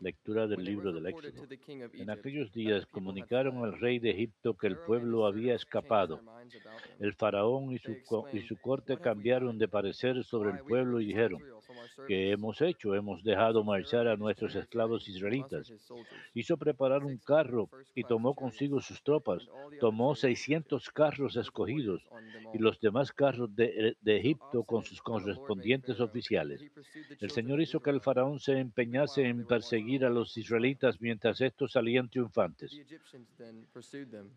Lectura del libro del Éxodo. En aquellos días comunicaron al rey de Egipto que el pueblo había escapado. El faraón y su, y su corte cambiaron de parecer sobre el pueblo y dijeron, ¿Qué hemos hecho. Hemos dejado marchar a nuestros esclavos israelitas. Hizo preparar un carro y tomó consigo sus tropas. Tomó 600 carros escogidos y los demás carros de, eh, de Egipto con sus correspondientes oficiales. El Señor hizo que el faraón se empeñase en perseguir a los israelitas mientras estos salían triunfantes.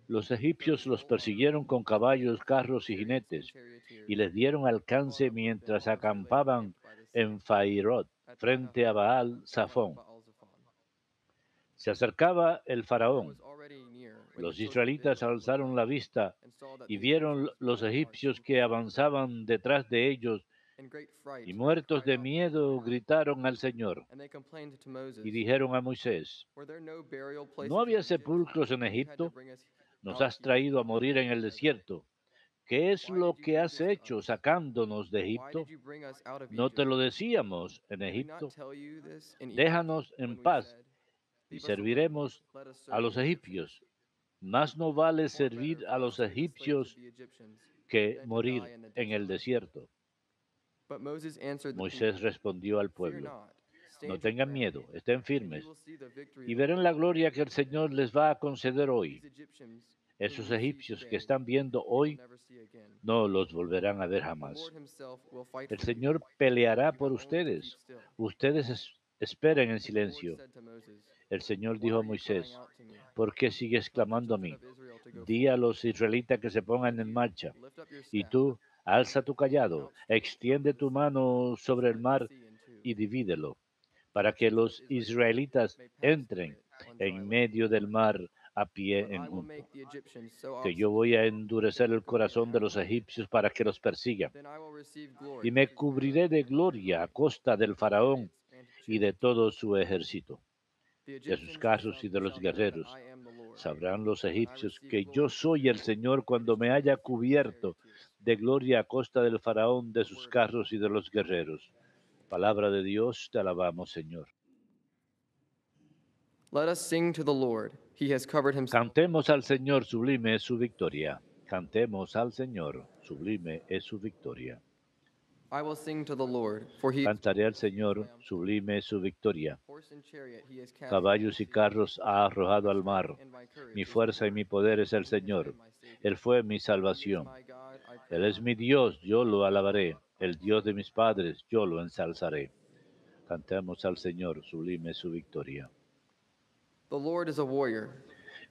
Los egipcios los persiguieron con caballos, carros y jinetes y les dieron alcance mientras acampaban en Fairot, frente a Baal Zafón. Se acercaba el faraón. Los israelitas alzaron la vista y vieron los egipcios que avanzaban detrás de ellos y muertos de miedo gritaron al Señor y dijeron a Moisés, ¿no había sepulcros en Egipto? Nos has traído a morir en el desierto. ¿Qué es lo que has hecho sacándonos de Egipto? No te lo decíamos en Egipto. Déjanos en paz y serviremos a los egipcios. Más no vale servir a los egipcios que morir en el desierto. Moisés respondió al pueblo, no tengan miedo, estén firmes y verán la gloria que el Señor les va a conceder hoy. Esos egipcios que están viendo hoy no los volverán a ver jamás. El Señor peleará por ustedes. Ustedes esperen en silencio. El Señor dijo a Moisés, ¿por qué sigues clamando a mí? Di a los israelitas que se pongan en marcha. Y tú, alza tu callado, extiende tu mano sobre el mar y divídelo, para que los israelitas entren en medio del mar a pie en un. que yo voy a endurecer el corazón de los egipcios para que los persigan, y me cubriré de gloria a costa del faraón y de todo su ejército, de sus carros y de los guerreros. Sabrán los egipcios que yo soy el Señor cuando me haya cubierto de gloria a costa del faraón, de sus carros y de los guerreros. Palabra de Dios, te alabamos, Señor. Let us sing to the Lord. Cantemos al Señor, sublime es su victoria. Cantemos al Señor, sublime es su victoria. Cantaré al Señor, sublime es su victoria. Caballos y carros ha arrojado al mar. Mi fuerza y mi poder es el Señor. Él fue mi salvación. Él es mi Dios, yo lo alabaré. El Dios de mis padres, yo lo ensalzaré. Cantemos al Señor, sublime es su victoria.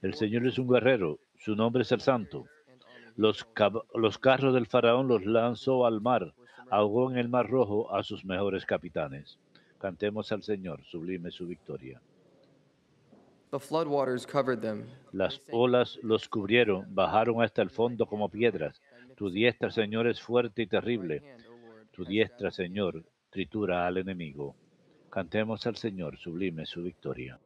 El Señor es un guerrero, su nombre es el Santo. Los, carros del faraón los lanzó al mar, ahogó en el mar rojo a sus mejores capitanes. Cantemos al Señor, sublime su victoria. Las olas los cubrieron, bajaron hasta el fondo como piedras. Tu diestra, Señor, es fuerte y terrible. Tu diestra, Señor, tritura al enemigo. Cantemos al Señor, sublime su victoria.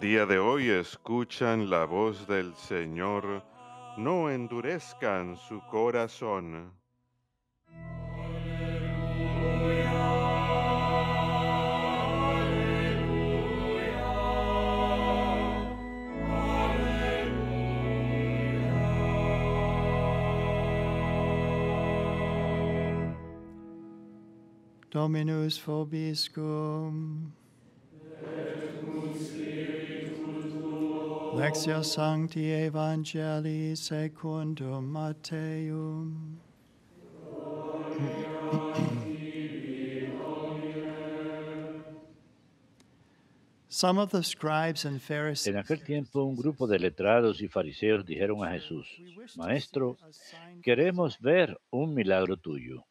día de hoy escuchan la voz del Señor, no endurezcan su corazón. Dominus fobiscum. Sancti Evangelii secundum Mateum. En aquel tiempo un grupo de letrados y fariseos dijeron a Jesús, Maestro, queremos ver un milagro tuyo.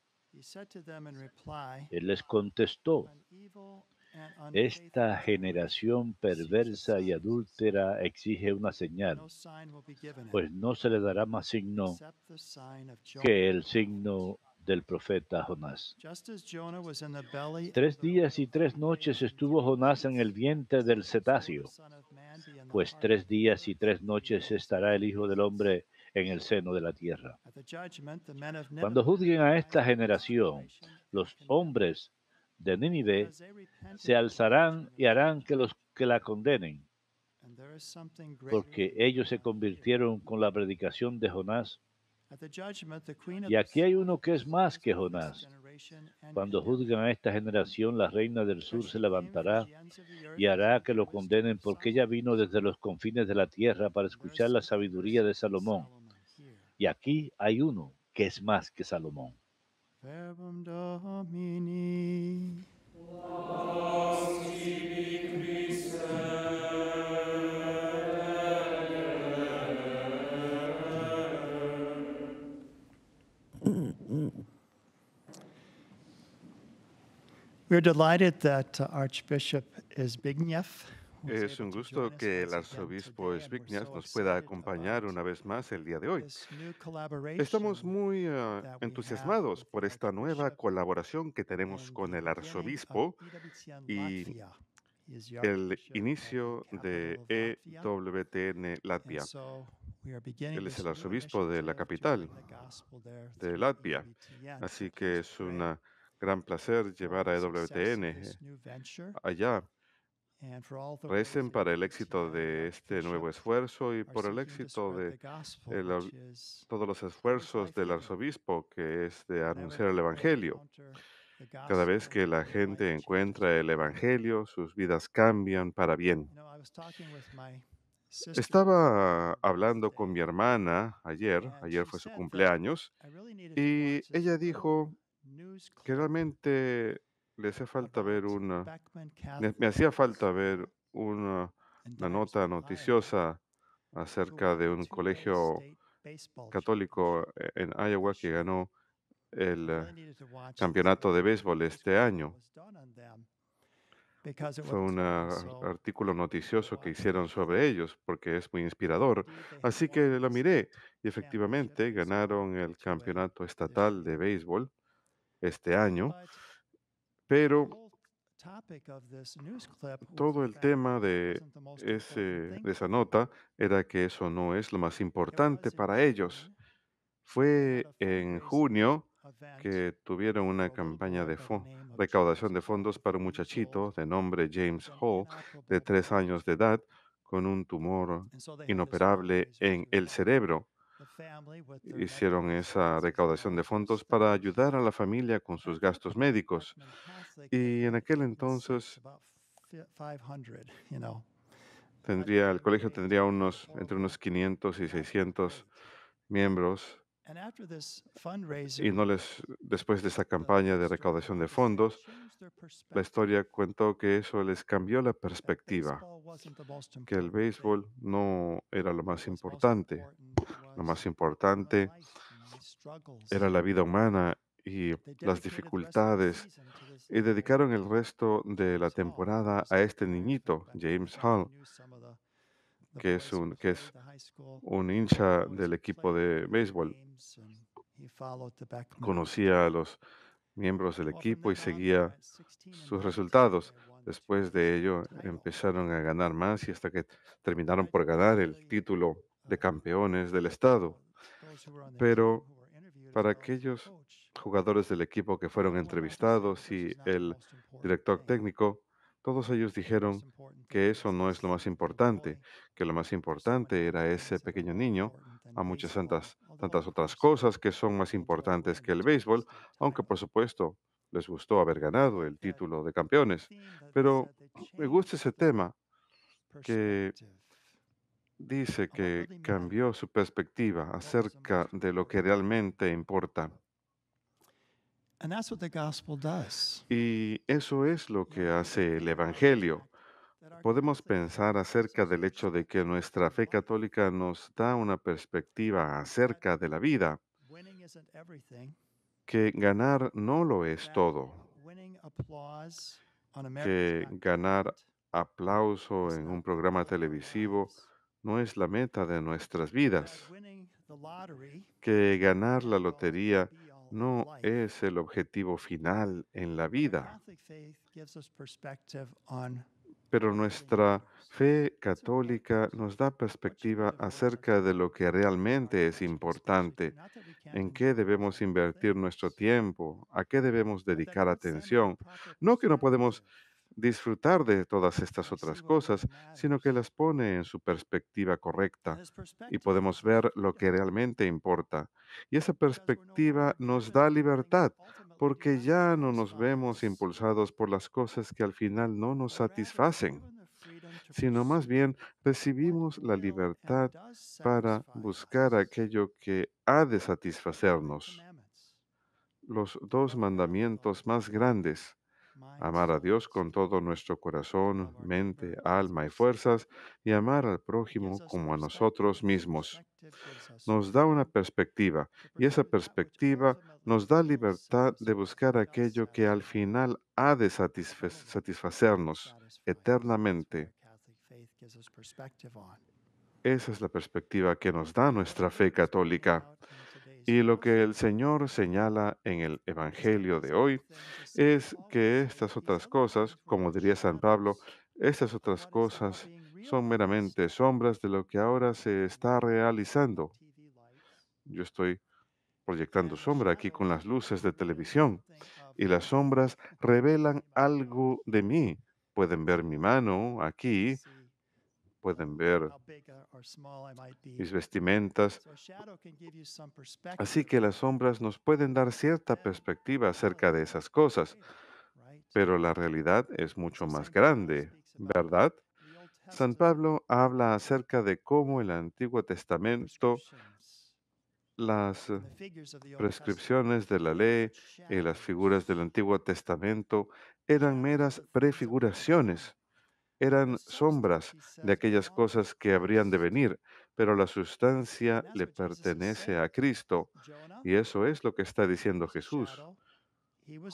Él les contestó, esta generación perversa y adúltera exige una señal, pues no se le dará más signo que el signo del profeta Jonás. Tres días y tres noches estuvo Jonás en el vientre del cetáceo, pues tres días y tres noches estará el Hijo del Hombre en el seno de la tierra. Cuando juzguen a esta generación, los hombres de Nínive se alzarán y harán que los que la condenen, porque ellos se convirtieron con la predicación de Jonás. Y aquí hay uno que es más que Jonás. Cuando juzguen a esta generación, la reina del sur se levantará y hará que lo condenen, porque ella vino desde los confines de la tierra para escuchar la sabiduría de Salomón. Y aquí hay uno que es más que Salomón. Verbum Domini. We're delighted that Archbishop Zbigniew Es un gusto que el arzobispo Svignas nos pueda acompañar una vez más el día de hoy. Estamos muy ah, entusiasmados por esta nueva colaboración que tenemos con el arzobispo y el inicio de EWTN Latvia. E Él es el arzobispo de la capital de Latvia, e así que es un gran placer llevar a e EWTN eh, allá Recen para el éxito de este nuevo esfuerzo y por el éxito de todos los esfuerzos del arzobispo, que es de anunciar el Evangelio. Cada vez que la gente encuentra el Evangelio, sus vidas cambian para bien. Estaba hablando con mi hermana ayer, ayer fue su cumpleaños, y ella dijo que realmente le hacía falta ver una, me hacía falta ver una, nota noticiosa acerca de un colegio católico e, en Iowa que ganó el eh, campeonato de béisbol este año. Fue un artículo noticioso que hicieron sobre ellos porque es muy inspirador. Así que la miré y efectivamente ganaron el campeonato estatal de béisbol este año, pero todo el tema de, ese, esa nota era que eso no es lo más importante para ellos. Fue en junio que tuvieron una campaña de recaudación de fondos para un muchachito de nombre James Hall, de tres años de edad, con un tumor inoperable en el cerebro hicieron esa recaudación de fondos para ayudar a la familia con sus gastos médicos. Y en aquel entonces tendría, el colegio tendría unos, entre unos 500 y 600 miembros y no les, después de esa campaña de recaudación de fondos, la historia contó que eso les cambió la perspectiva, que el béisbol no era lo más importante. Lo más importante era la vida humana y las dificultades y dedicaron el resto de la temporada a este niñito, James Hall, que es un, que es un hincha del equipo de béisbol. Conocía a los miembros del equipo y seguía sus resultados. Después de ello empezaron a ganar más y hasta que terminaron por ganar el título de campeones del estado. Pero para aquellos jugadores del equipo que fueron entrevistados y el director técnico, todos ellos dijeron que eso no es lo más importante, que lo más importante era ese pequeño niño, a muchas tantas, tantas otras cosas que son más importantes que el béisbol, aunque por supuesto les gustó haber ganado el título de campeones. Pero me gusta ese tema que dice que cambió su perspectiva acerca de lo que realmente importa. Y eso es lo que hace el Evangelio. Podemos pensar acerca del hecho de que nuestra fe católica nos da una perspectiva acerca de la vida, que ganar no lo es todo, que ganar aplauso en un programa televisivo no es la meta de nuestras vidas, que ganar la lotería no es el objetivo final en la vida. Pero nuestra fe católica nos da perspectiva acerca de lo que realmente es importante, en qué debemos invertir nuestro tiempo, a qué debemos dedicar atención. No que no podemos disfrutar de todas estas otras cosas, sino que las pone en su perspectiva correcta y podemos ver lo que realmente importa. Y esa perspectiva nos da libertad porque ya no nos vemos impulsados por las cosas que al final no nos satisfacen, sino más bien recibimos la libertad para buscar aquello que ha de satisfacernos. Los dos mandamientos más grandes amar a Dios con todo nuestro corazón, mente, alma y fuerzas, y amar al prójimo como a nosotros mismos. Nos da una perspectiva, y esa perspectiva nos da libertad de buscar aquello que al final ha de satisfacernos eternamente. Esa es la perspectiva que nos da nuestra fe católica. Y lo que el Señor señala en el Evangelio de hoy es que estas otras cosas, como diría San Pablo, estas otras cosas son meramente sombras de lo que ahora se está realizando. Yo estoy proyectando sombra aquí con las luces de televisión y las sombras revelan algo de mí. Pueden ver mi mano aquí, pueden ver mis vestimentas. Así que las sombras nos pueden dar cierta perspectiva acerca de esas cosas, pero la realidad es mucho más grande, ¿verdad? San Pablo habla acerca de cómo el Antiguo Testamento, las eh, prescripciones de la ley y las figuras del Antiguo Testamento eran meras prefiguraciones eran sombras de aquellas cosas que habrían de venir, pero la sustancia le pertenece a Cristo. Y eso es lo que está diciendo Jesús.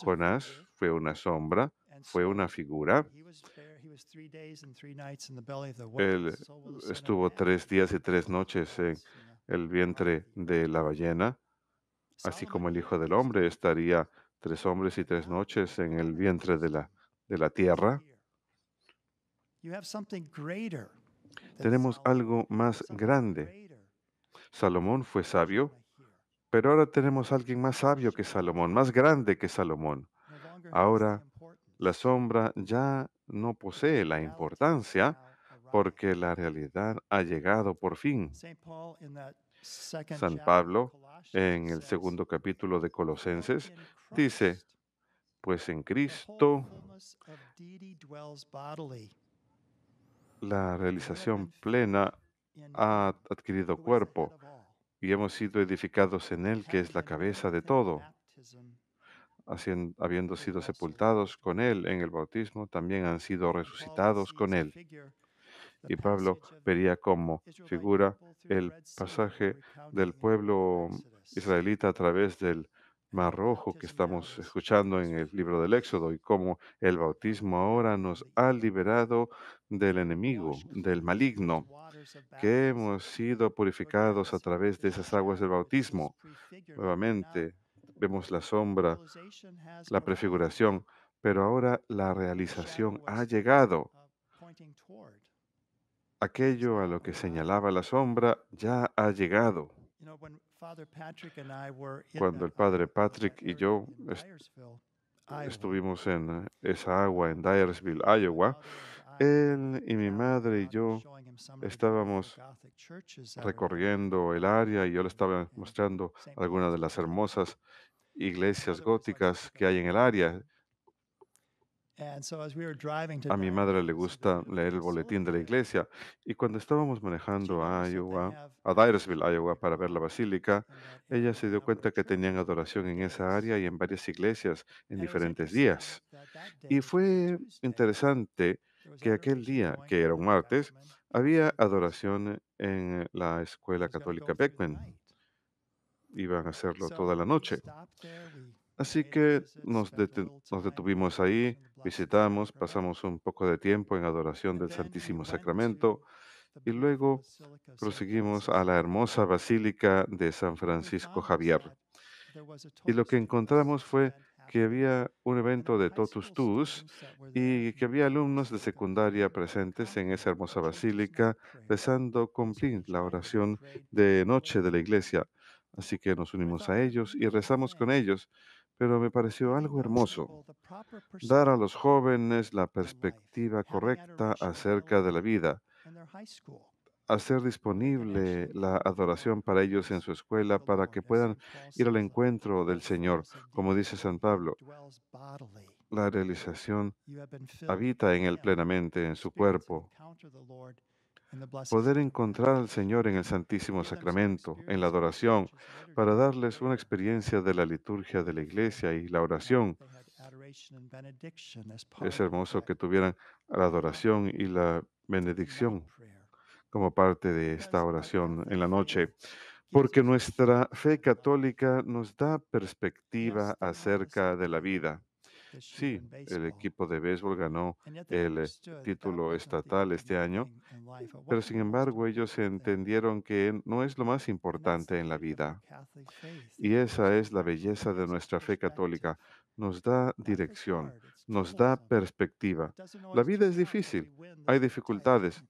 Jonás fue una sombra, fue una figura. Él estuvo tres días y tres noches en el vientre de la ballena, así como el Hijo del Hombre estaría tres hombres y tres noches en el vientre de la, de la tierra. Tenemos algo más grande. Salomón fue sabio, pero ahora tenemos alguien más sabio que Salomón, más grande que Salomón. Ahora la sombra ya no posee la importancia porque la realidad ha llegado por fin. San Pablo, en el segundo capítulo de Colosenses, dice, pues en Cristo la realización plena ha adquirido cuerpo y hemos sido edificados en Él, que es la cabeza de todo. habiendo sido sepultados con Él en el bautismo, también han sido resucitados con Él. Y Pablo vería como figura el pasaje del pueblo israelita a través del rojo que estamos escuchando en el libro del Éxodo y cómo el bautismo ahora nos ha liberado del enemigo, del maligno, que hemos sido purificados a través de esas aguas del bautismo. Nuevamente vemos la sombra, la prefiguración, pero ahora la realización ha llegado. Uh, Aquello a lo que señalaba la sombra ya ha llegado. Cuando el padre Patrick y yo estuvimos en eh, esa agua en Dyersville, Iowa, él y mi madre y yo estábamos recorriendo el área y yo le estaba mostrando algunas de las hermosas iglesias góticas que hay en el área. A mi madre le gusta leer el boletín de la iglesia y cuando estábamos manejando a Iowa, a Dyersville, Iowa, para ver la basílica, ella se dio cuenta que tenían adoración en esa área y en varias iglesias en diferentes días. Y fue interesante que aquel día, que era un martes, había adoración en la escuela católica Beckman. Iban a hacerlo toda la noche. Así que nos, detuvimos ahí, visitamos, pasamos un poco de tiempo en adoración del Santísimo Sacramento y luego proseguimos a la hermosa Basílica de San Francisco Javier. Y lo que encontramos fue que había un evento de Totus Tus y que había alumnos de secundaria presentes en esa hermosa basílica rezando cumplir la oración de noche de la iglesia. Así que nos unimos a ellos y rezamos con ellos pero me pareció algo hermoso, dar a los jóvenes la perspectiva correcta acerca de la vida, hacer disponible la adoración para ellos en su escuela para que puedan ir al encuentro del Señor, como dice San Pablo. La realización habita en él plenamente, en su cuerpo poder encontrar al Señor en el Santísimo Sacramento, en la adoración, para darles una experiencia de la liturgia de la iglesia y la oración. Es hermoso que tuvieran la adoración y la benedicción como parte de esta oración en la noche, porque nuestra fe católica nos da perspectiva acerca de la vida. Sí, el equipo de béisbol ganó el eh, título estatal este año, pero sin embargo ellos entendieron que no es lo más importante en la vida. Y esa es la belleza de nuestra fe católica. Nos da dirección, nos da perspectiva. La vida es difícil, hay dificultades,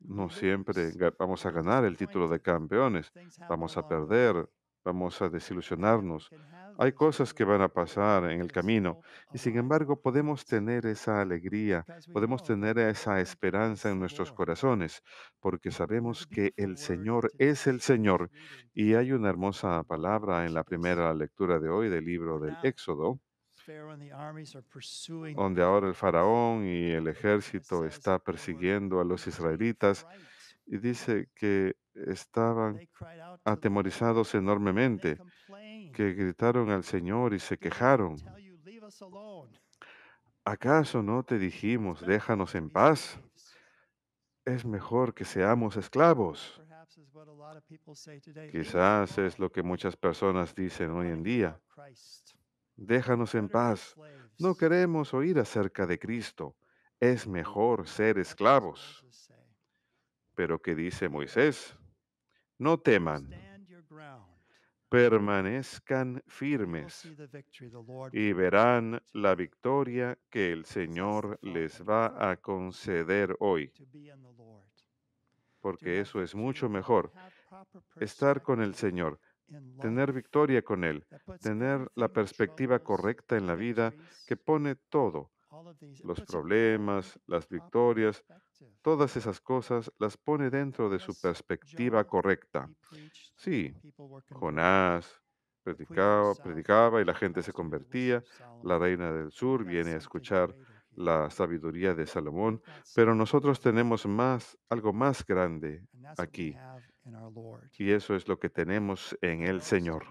no siempre vamos a ganar el título de campeones, vamos a perder, vamos a desilusionarnos. Hay cosas que van a pasar en el camino y sin oh. embargo podemos tener esa alegría, podemos tener esa esperanza en nuestros corazones, porque sabemos que el Señor es el Señor. Y hay una hermosa palabra en la primera lectura de hoy del libro del Éxodo, donde ahora el faraón y el ejército está persiguiendo a los israelitas y dice que estaban atemorizados enormemente, que gritaron al Señor y se quejaron. ¿Acaso no te dijimos, déjanos en paz? Es mejor que seamos esclavos. Quizás es lo que muchas personas dicen hoy en día. Déjanos en paz. No queremos oír acerca de Cristo. Es mejor ser esclavos. Pero ¿qué dice Moisés? No teman, permanezcan firmes y verán la victoria que el Señor les va a conceder hoy, porque eso es mucho mejor, estar con el Señor, tener victoria con Él, tener la perspectiva correcta en la vida que pone todo los problemas, las victorias, todas esas cosas las pone dentro de su perspectiva correcta. Sí, Jonás predicaba, predicaba y la gente se convertía, la reina del sur viene a escuchar la sabiduría de Salomón, pero nosotros tenemos más, algo más grande aquí. Y eso es lo que tenemos en el Señor.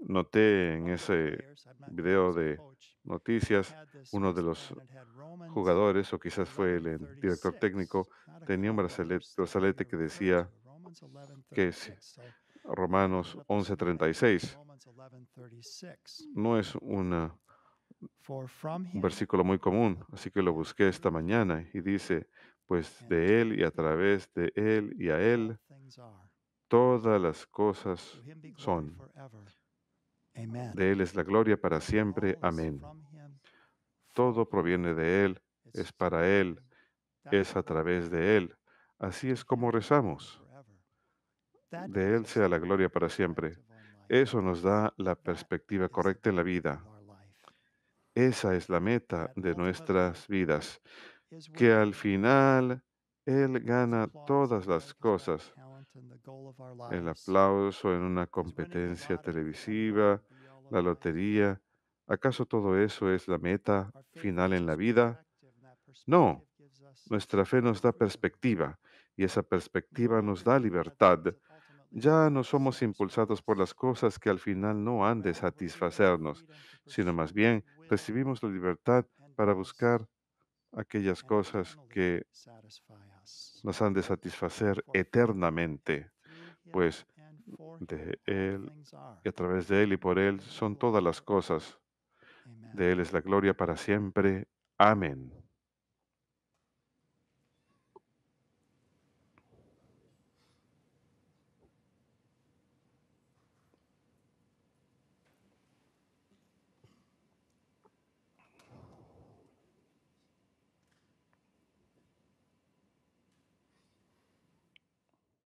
Noté en ese video de noticias, uno de los jugadores, o quizás fue el director técnico, tenía un brazalete, que decía que es Romanos 11:36. No es un versículo muy común, así que lo busqué esta mañana y dice, pues de Él y a través de Él y a Él, todas las cosas son. De Él es la gloria para siempre. Oh, Amén. Todo proviene de Él, es para Él, es a través de Él. Así es como rezamos. De Él sea la gloria para siempre. Eso nos da la perspectiva correcta en la vida. Esa es la meta de nuestras vidas, que al final Él gana todas las cosas el aplauso en una competencia televisiva, la lotería. ¿Acaso todo eso es la meta final en la vida? No, nuestra fe nos da perspectiva y esa perspectiva nos da libertad. Ya no somos impulsados por las cosas que al final no han de satisfacernos, sino más bien recibimos la libertad para buscar aquellas cosas que nos han de satisfacer eternamente, pues de Él y a través de Él y por Él son todas las cosas. De Él es la gloria para siempre. Amén.